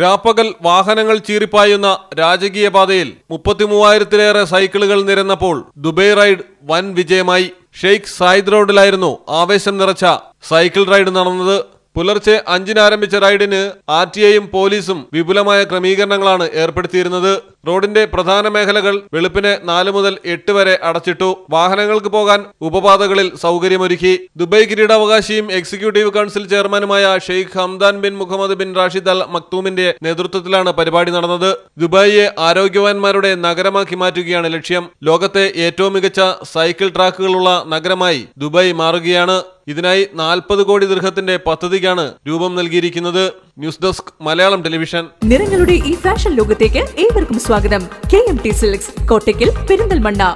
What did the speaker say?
രാപ്പകൽ വാഹനങ്ങൾ ചീറിപ്പായുന്ന രാജകീയ പാതയിൽ മുപ്പത്തിമൂവായിരത്തിലേറെ സൈക്കിളുകൾ നിരന്നപ്പോൾ ദുബൈ റൈഡ് വൻ വിജയമായി ഷെയ്ഖ് സായിദ് റോഡിലായിരുന്നു ആവേശം നിറച്ച സൈക്കിൾ റൈഡ് നടന്നത് പുലർച്ചെ അഞ്ചിന് ആരംഭിച്ച റൈഡിന് ആർ ടി ഐയും പോലീസും വിപുലമായ ക്രമീകരണങ്ങളാണ് ഏർപ്പെടുത്തിയിരുന്നത് റോഡിന്റെ പ്രധാന മേഖലകൾ വെളുപ്പിന് നാല് മുതൽ എട്ട് വരെ അടച്ചിട്ടു വാഹനങ്ങൾക്ക് പോകാൻ ഉപപാതകളിൽ സൗകര്യമൊരുക്കി ദുബൈ കിരീടാവകാശിയും എക്സിക്യൂട്ടീവ് കൗൺസിൽ ചെയർമാനുമായ Sheikh Hamdan bin Mohammed bin Rashid Al മക്തൂമിന്റെ നേതൃത്വത്തിലാണ് പരിപാടി നടന്നത് ദുബായിയെ ആരോഗ്യവാന്മാരുടെ നഗരമാക്കി മാറ്റുകയാണ് ലക്ഷ്യം ലോകത്തെ ഏറ്റവും മികച്ച സൈക്കിൾ ട്രാക്കുകളുള്ള നഗരമായി ദുബായ് മാറുകയാണ് ഇതിനായി നാൽപ്പത് കോടി ദീർഘത്തിന്റെ പദ്ധതിക്കാണ് രൂപം നൽകിയിരിക്കുന്നത് ന്യൂസ് ഡെസ്ക് മലയാളം ടെലിവിഷൻ നിറങ്ങളുടെ ഈ ഫാഷൻ ലോകത്തേക്ക് ഏവർക്കും സ്വാഗതം K M T silks Kottakkal Perinthalmanna